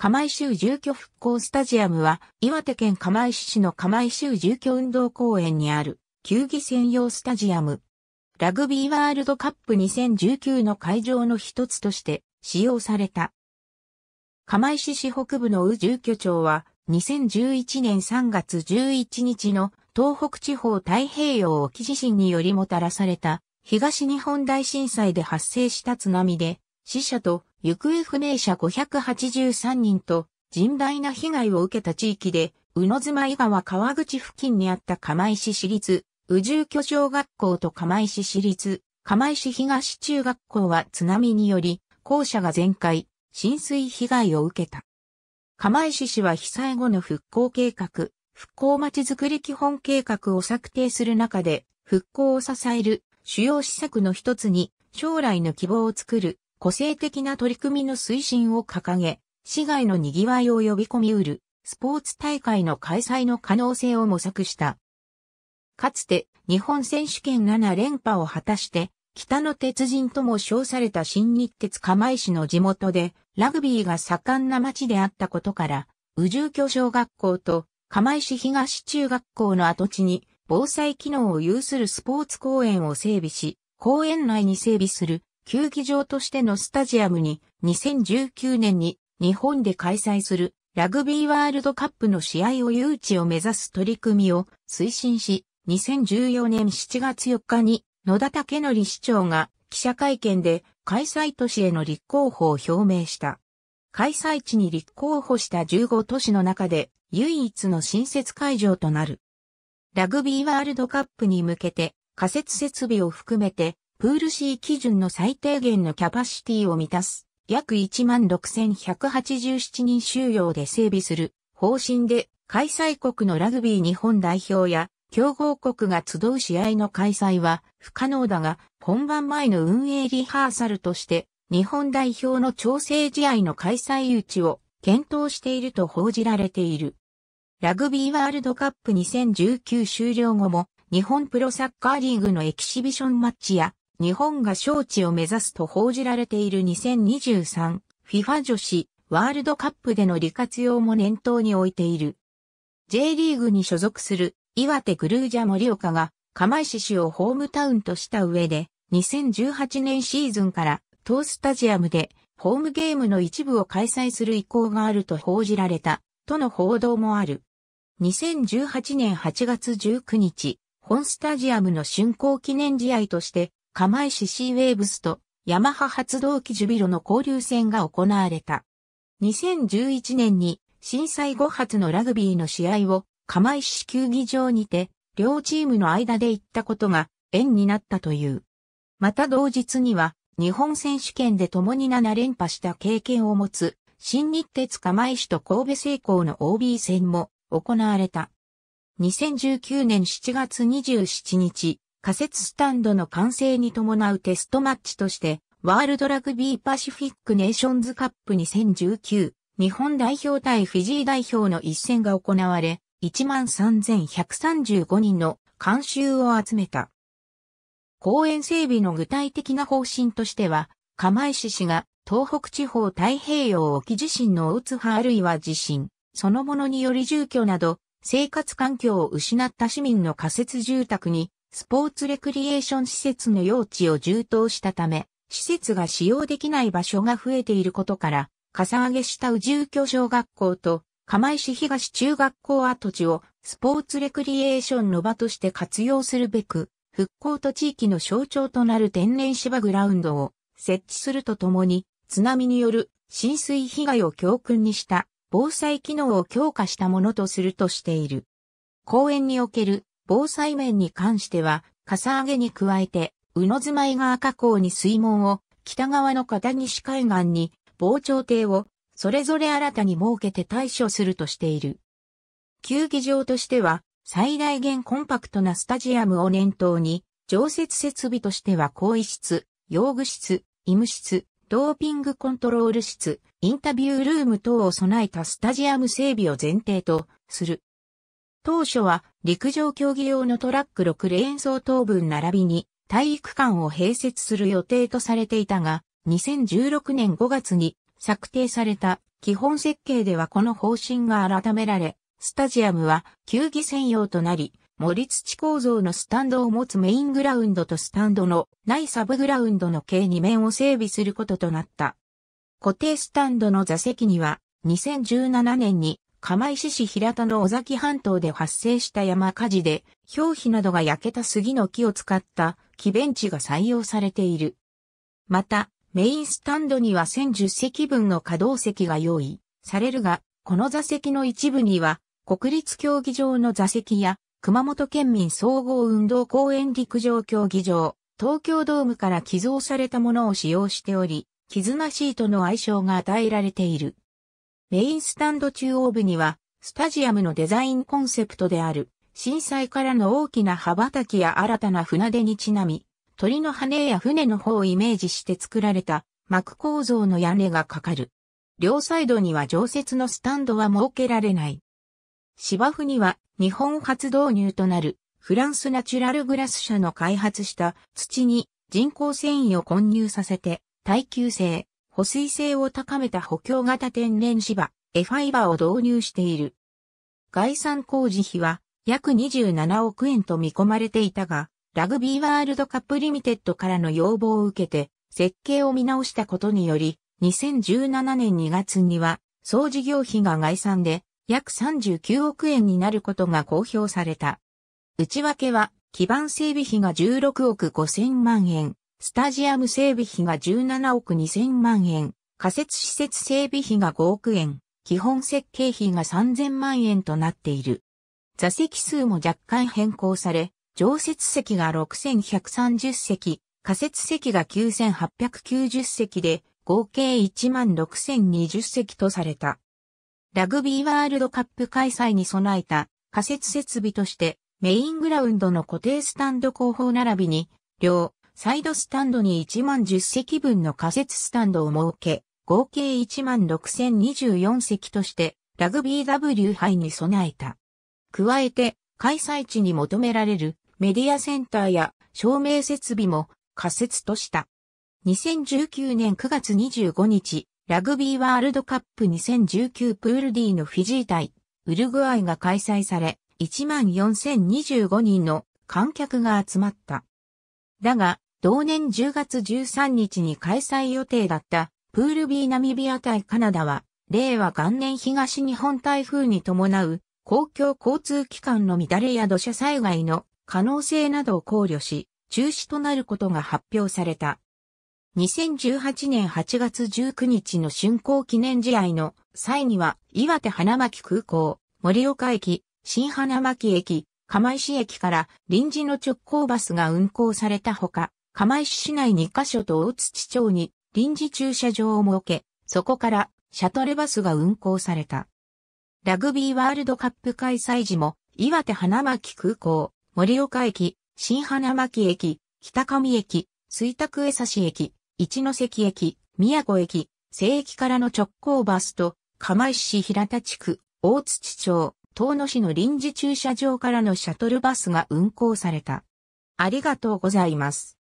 釜石州住居復興スタジアムは、岩手県釜石市の釜石州住居運動公園にある、球技専用スタジアム。ラグビーワールドカップ2019の会場の一つとして使用された。釜石市北部の宇住居町は、2011年3月11日の東北地方太平洋沖地震によりもたらされた東日本大震災で発生した津波で死者と行方不明者583人と甚大な被害を受けた地域で、宇野妻井川川口付近にあった釜石市立、宇宙居小学校と釜石市立、釜石東中学校は津波により、校舎が全壊、浸水被害を受けた。釜石市は被災後の復興計画、復興まちづくり基本計画を策定する中で、復興を支える主要施策の一つに、将来の希望を作る個性的な取り組みの推進を掲げ、市外の賑わいを呼び込みうる、スポーツ大会の開催の可能性を模索した。かつて、日本選手権7連覇を果たして、北の鉄人とも称された新日鉄釜石の地元で、ラグビーが盛んな町であったことから、宇宙居小学校と釜石東中学校の跡地に防災機能を有するスポーツ公園を整備し、公園内に整備する球技場としてのスタジアムに2019年に日本で開催するラグビーワールドカップの試合を誘致を目指す取り組みを推進し、2014年7月4日に野田武則市長が記者会見で開催都市への立候補を表明した。開催地に立候補した15都市の中で唯一の新設会場となる。ラグビーワールドカップに向けて仮設設備を含めてプール C 基準の最低限のキャパシティを満たす、約16,187人収容で整備する方針で、開催国のラグビー日本代表や、強豪国が集う試合の開催は不可能だが、本番前の運営リハーサルとして、日本代表の調整試合の開催誘致を検討していると報じられている。ラグビーワールドカップ2019終了後も、日本プロサッカーリーグのエキシビションマッチや、日本が招致を目指すと報じられている 2023FIFA 女子ワールドカップでの利活用も念頭に置いている。J リーグに所属する岩手グルージャ森岡が釜石市をホームタウンとした上で2018年シーズンから当スタジアムでホームゲームの一部を開催する意向があると報じられたとの報道もある。2018年8月19日、本スタジアムの竣工記念試合として釜石シーウェーブスとヤマハ発動機ジュビロの交流戦が行われた。2011年に震災後発のラグビーの試合を釜石球技場にて両チームの間で行ったことが縁になったという。また同日には日本選手権で共に7連覇した経験を持つ新日鉄釜石と神戸製鋼の OB 戦も行われた。2019年7月27日、仮設スタンドの完成に伴うテストマッチとして、ワールドラグビーパシフィックネーションズカップ2019日本代表対フィジー代表の一戦が行われ、13,135人の監修を集めた。公園整備の具体的な方針としては、釜石市が東北地方太平洋沖地震の大津波あるいは地震、そのものにより住居など、生活環境を失った市民の仮設住宅にスポーツレクリエーション施設の用地を充当したため、施設が使用できない場所が増えていることから、かさ上げした宇住居小学校と釜石東中学校跡地をスポーツレクリエーションの場として活用するべく、復興と地域の象徴となる天然芝グラウンドを設置するとともに、津波による浸水被害を教訓にした防災機能を強化したものとするとしている。公園における防災面に関しては、かさ上げに加えて、宇野住まい川河口に水門を、北側の片西海岸に、防潮堤を、それぞれ新たに設けて対処するとしている。球技場としては、最大限コンパクトなスタジアムを念頭に、常設設備としては更衣室、用具室、医務室、ドーピングコントロール室、インタビュールーム等を備えたスタジアム整備を前提とする。当初は陸上競技用のトラック6レーン相当分並びに体育館を併設する予定とされていたが、2016年5月に策定された基本設計ではこの方針が改められ、スタジアムは球技専用となり、森土構造のスタンドを持つメイングラウンドとスタンドのないサブグラウンドの計2面を整備することとなった。固定スタンドの座席には2017年に釜石市平田の尾崎半島で発生した山火事で、表皮などが焼けた杉の木を使った木ベンチが採用されている。また、メインスタンドには1010席分の稼働席が用意されるが、この座席の一部には、国立競技場の座席や、熊本県民総合運動公園陸上競技場、東京ドームから寄贈されたものを使用しており、絆シートの愛称が与えられている。メインスタンド中央部には、スタジアムのデザインコンセプトである、震災からの大きな羽ばたきや新たな船出にちなみ、鳥の羽や船の方をイメージして作られた幕構造の屋根がかかる。両サイドには常設のスタンドは設けられない。芝生には日本初導入となるフランスナチュラルグラス社の開発した土に人工繊維を混入させて耐久性、保水性を高めた補強型天然芝、エファイバーを導入している。概算工事費は約27億円と見込まれていたが、ラグビーワールドカップリミテッドからの要望を受けて、設計を見直したことにより、2017年2月には、総事業費が概算で約39億円になることが公表された。内訳は、基盤整備費が16億5000万円、スタジアム整備費が17億2000万円、仮設施設整備費が5億円、基本設計費が3000万円となっている。座席数も若干変更され、常設席が6130席、仮設席が9890席で、合計16020席とされた。ラグビーワールドカップ開催に備えた仮設設備として、メイングラウンドの固定スタンド後方並びに、両サイドスタンドに1万10席分の仮設スタンドを設け、合計1万6024席としてラグビー W 杯に備えた。加えて、開催地に求められるメディアセンターや照明設備も仮設とした。2019年9月25日、ラグビーワールドカップ2019プール D のフィジー対ウルグアイが開催され、14,025人の観客が集まった。だが、同年10月13日に開催予定だったプール B ナミビア対カナダは、令和元年東日本台風に伴う公共交通機関の乱れや土砂災害の可能性などを考慮し、中止となることが発表された。2018年8月19日の竣工記念試合の際には、岩手花巻空港、盛岡駅、新花巻駅、釜石駅から臨時の直行バスが運行されたほか、釜石市内2カ所と大槌町に臨時駐車場を設け、そこからシャトルバスが運行された。ラグビーワールドカップ開催時も、岩手花巻空港、盛岡駅、新花巻駅、北上駅、水区江差駅、一ノ関駅、宮古駅、西駅からの直行バスと、釜石市平田地区、大槌町、遠野市の臨時駐車場からのシャトルバスが運行された。ありがとうございます。